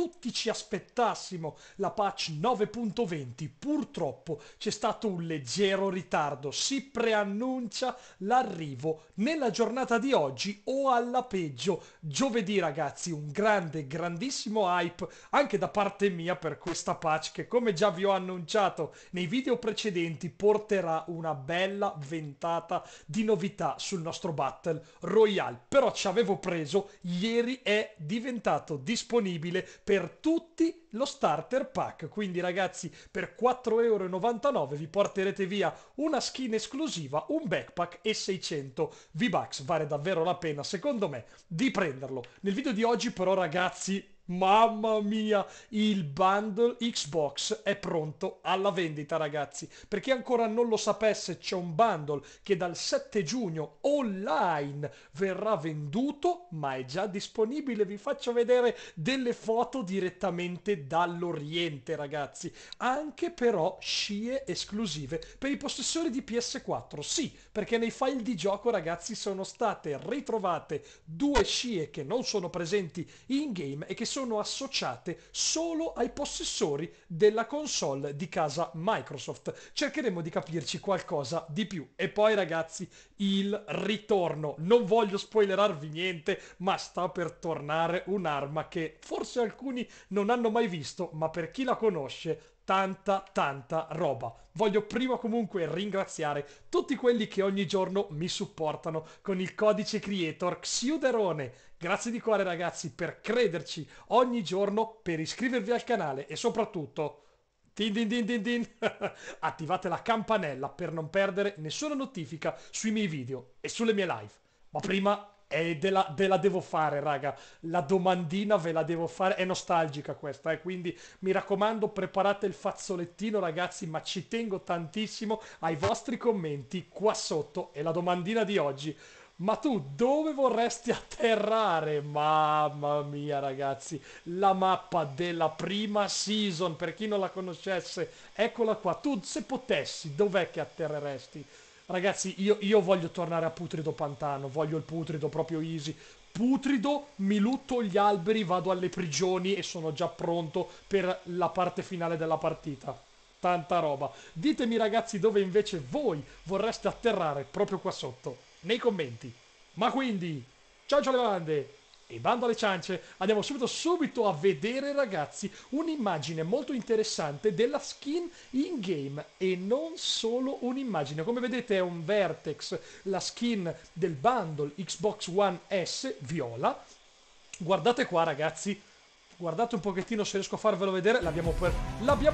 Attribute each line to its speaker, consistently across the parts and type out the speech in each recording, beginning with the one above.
Speaker 1: tutti ci aspettassimo la patch 9.20, purtroppo c'è stato un leggero ritardo. Si preannuncia l'arrivo nella giornata di oggi o alla peggio giovedì, ragazzi. Un grande, grandissimo hype anche da parte mia per questa patch che, come già vi ho annunciato nei video precedenti, porterà una bella ventata di novità sul nostro Battle Royale. Però ci avevo preso, ieri è diventato disponibile per tutti lo starter pack. Quindi ragazzi per 4,99€ vi porterete via una skin esclusiva, un backpack e 600 V-Bucks. Vale davvero la pena secondo me di prenderlo. Nel video di oggi però ragazzi Mamma mia, il bundle Xbox è pronto alla vendita ragazzi. Per chi ancora non lo sapesse c'è un bundle che dal 7 giugno online verrà venduto ma è già disponibile. Vi faccio vedere delle foto direttamente dall'Oriente ragazzi. Anche però scie esclusive per i possessori di PS4. Sì, perché nei file di gioco ragazzi sono state ritrovate due scie che non sono presenti in game e che sono sono associate solo ai possessori della console di casa Microsoft. Cercheremo di capirci qualcosa di più. E poi ragazzi, il ritorno. Non voglio spoilerarvi niente, ma sta per tornare un'arma che forse alcuni non hanno mai visto, ma per chi la conosce tanta tanta roba. Voglio prima comunque ringraziare tutti quelli che ogni giorno mi supportano con il codice creator Xiuderone. Grazie di cuore ragazzi per crederci ogni giorno, per iscrivervi al canale e soprattutto din din din din din attivate la campanella per non perdere nessuna notifica sui miei video e sulle mie live. Ma prima e ve la, de la, devo fare, raga. La domandina ve la devo fare. È nostalgica questa, eh. Quindi mi raccomando, preparate il fazzolettino, ragazzi. Ma ci tengo tantissimo ai vostri commenti qua sotto. E la domandina di oggi. Ma tu dove vorresti atterrare? Mamma mia ragazzi, la mappa della prima season, per chi non la conoscesse, eccola qua. Tu se potessi, dov'è che atterreresti? Ragazzi, io, io voglio tornare a putrido pantano, voglio il putrido proprio easy. Putrido, mi lutto gli alberi, vado alle prigioni e sono già pronto per la parte finale della partita tanta roba. Ditemi ragazzi dove invece voi vorreste atterrare proprio qua sotto, nei commenti. Ma quindi, ciao ciao le bande! E bando alle ciance, andiamo subito subito a vedere ragazzi un'immagine molto interessante della skin in game e non solo un'immagine. Come vedete è un vertex, la skin del bundle Xbox One S viola. Guardate qua ragazzi, guardate un pochettino se riesco a farvelo vedere, l'abbiamo per...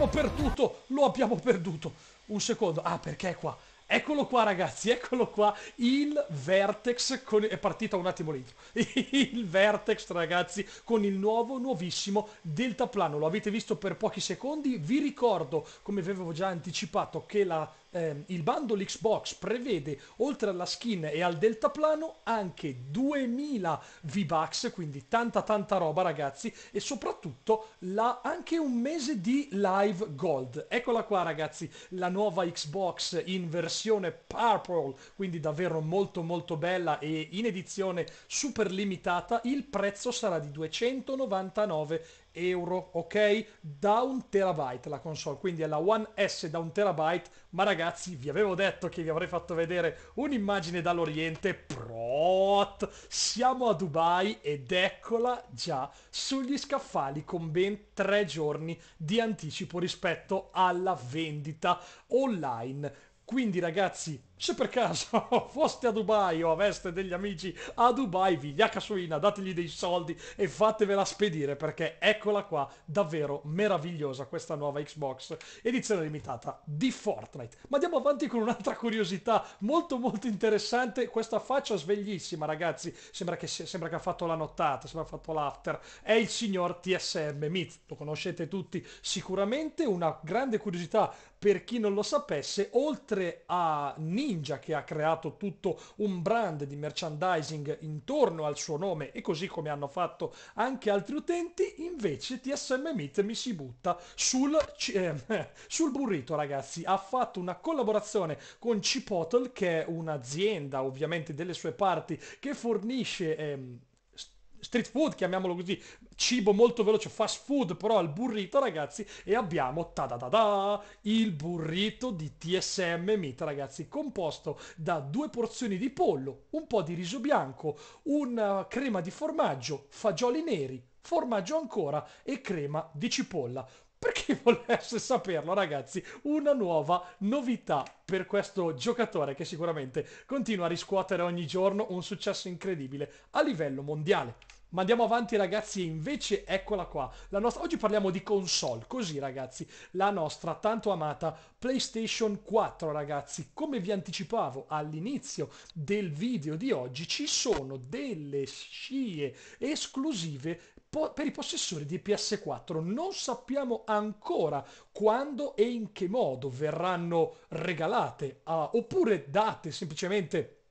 Speaker 1: perduto, lo abbiamo perduto. Un secondo, ah perché è qua? Eccolo qua ragazzi, eccolo qua, il Vertex, con... è partita un attimo l'intro, il Vertex ragazzi con il nuovo, nuovissimo deltaplano, lo avete visto per pochi secondi, vi ricordo come vi avevo già anticipato che la eh, il bundle Xbox prevede oltre alla skin e al deltaplano anche 2000 V-Bucks, quindi tanta tanta roba ragazzi e soprattutto la, anche un mese di live gold. Eccola qua ragazzi, la nuova Xbox in versione purple, quindi davvero molto molto bella e in edizione super limitata, il prezzo sarà di 299 euro, ok? Da un terabyte la console, quindi è la One S da un terabyte, ma ragazzi vi avevo detto che vi avrei fatto vedere un'immagine dall'Oriente, prot, siamo a Dubai ed eccola già sugli scaffali con ben tre giorni di anticipo rispetto alla vendita online. Quindi ragazzi se per caso foste a Dubai o aveste degli amici a Dubai, vigliacca suina, dategli dei soldi e fatevela spedire perché eccola qua, davvero meravigliosa questa nuova Xbox edizione limitata di Fortnite. Ma andiamo avanti con un'altra curiosità molto molto interessante, questa faccia sveglissima ragazzi, sembra che, sembra che ha fatto la nottata, sembra che ha fatto l'after, è il signor TSM Myth, lo conoscete tutti sicuramente, una grande curiosità per chi non lo sapesse, oltre a Nino Ninja che ha creato tutto un brand di merchandising intorno al suo nome e così come hanno fatto anche altri utenti, invece TSM Meet mi si butta sul, eh, sul burrito ragazzi, ha fatto una collaborazione con Chipotle che è un'azienda ovviamente delle sue parti che fornisce... Ehm, street food, chiamiamolo così, cibo molto veloce, fast food, però al burrito, ragazzi, e abbiamo ta da da da il burrito di TSM Meat, ragazzi, composto da due porzioni di pollo, un po' di riso bianco, una crema di formaggio, fagioli neri, formaggio ancora e crema di cipolla per chi volesse saperlo, ragazzi, una nuova novità per questo giocatore che sicuramente continua a riscuotere ogni giorno un successo incredibile a livello mondiale. Ma andiamo avanti ragazzi invece eccola qua. Nostra... Oggi parliamo di console, così ragazzi, la nostra tanto amata PlayStation 4 ragazzi. Come vi anticipavo all'inizio del video di oggi ci sono delle scie esclusive per i possessori di PS4 non sappiamo ancora quando e in che modo verranno regalate ah, oppure date semplicemente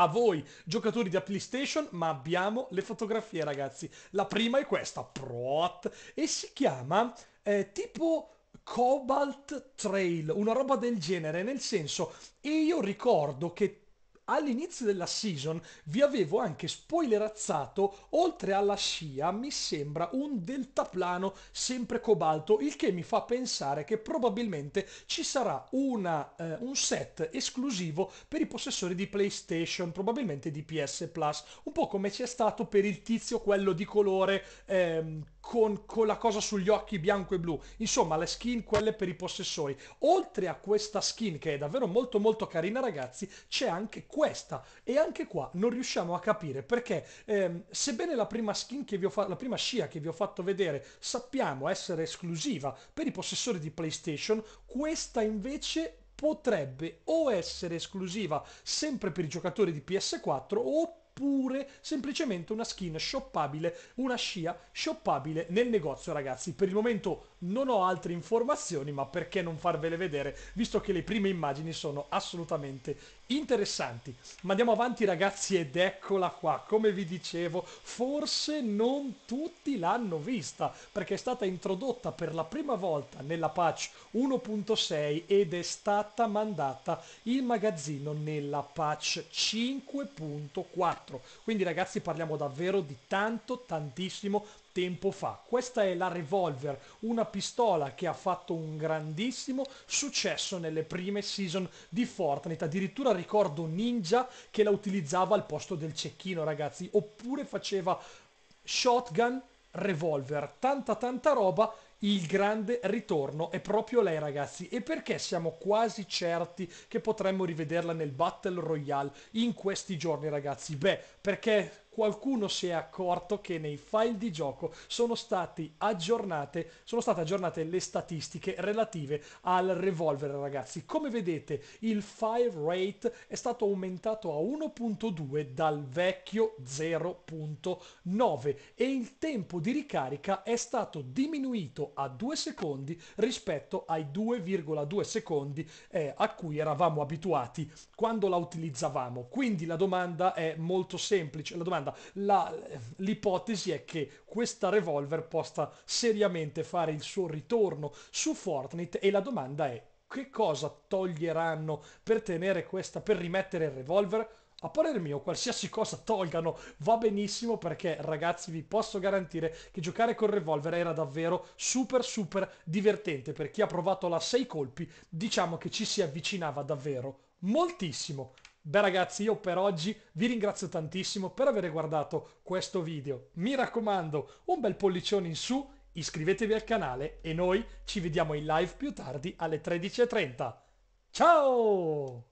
Speaker 1: a voi giocatori di PlayStation, ma abbiamo le fotografie ragazzi. La prima è questa, Prot, e si chiama eh, tipo... Cobalt Trail, una roba del genere, nel senso, io ricordo che all'inizio della season vi avevo anche spoilerazzato, oltre alla scia, mi sembra un deltaplano sempre cobalto, il che mi fa pensare che probabilmente ci sarà una, eh, un set esclusivo per i possessori di PlayStation, probabilmente di PS Plus, un po' come c'è stato per il tizio quello di colore... Ehm, con, con, la cosa sugli occhi bianco e blu. Insomma, le skin, quelle per i possessori. Oltre a questa skin, che è davvero molto molto carina, ragazzi, c'è anche questa. E anche qua non riusciamo a capire perché, ehm, sebbene la prima skin che vi ho fatto, la prima scia che vi ho fatto vedere, sappiamo essere esclusiva per i possessori di PlayStation, questa invece potrebbe o essere esclusiva sempre per i giocatori di PS4 o oppure semplicemente una skin shoppabile, una scia shoppabile nel negozio ragazzi. Per il momento non ho altre informazioni ma perché non farvele vedere visto che le prime immagini sono assolutamente interessanti. Ma andiamo avanti ragazzi ed eccola qua, come vi dicevo, forse non tutti l'hanno vista perché è stata introdotta per la prima volta nella patch 1.6 ed è stata mandata in magazzino nella patch 5.4. Quindi ragazzi parliamo davvero di tanto tantissimo tempo fa. Questa è la Revolver, una pistola che ha fatto un grandissimo successo nelle prime season di Fortnite. Addirittura ricordo Ninja che la utilizzava al posto del cecchino, ragazzi, oppure faceva shotgun, revolver, tanta tanta roba il grande ritorno è proprio lei ragazzi e perché siamo quasi certi che potremmo rivederla nel Battle Royale in questi giorni ragazzi? Beh, perché qualcuno si è accorto che nei file di gioco sono, stati aggiornate, sono state aggiornate le statistiche relative al revolver, ragazzi. Come vedete, il fire rate è stato aumentato a 1.2 dal vecchio 0.9 e il tempo di ricarica è stato diminuito a 2 secondi rispetto ai 2,2 secondi eh, a cui eravamo abituati quando la utilizzavamo. Quindi la domanda è molto semplice, la domanda domanda. La, l'ipotesi è che questa revolver possa seriamente fare il suo ritorno su Fortnite e la domanda è che cosa toglieranno per tenere questa, per rimettere il revolver? A parere mio, qualsiasi cosa tolgano va benissimo perché, ragazzi, vi posso garantire che giocare col revolver era davvero super super divertente. Per chi ha provato la 6 colpi, diciamo che ci si avvicinava davvero moltissimo Beh ragazzi io per oggi vi ringrazio tantissimo per aver guardato questo video. Mi raccomando un bel pollicione in su, iscrivetevi al canale e noi ci vediamo in live più tardi alle 13.30. Ciao!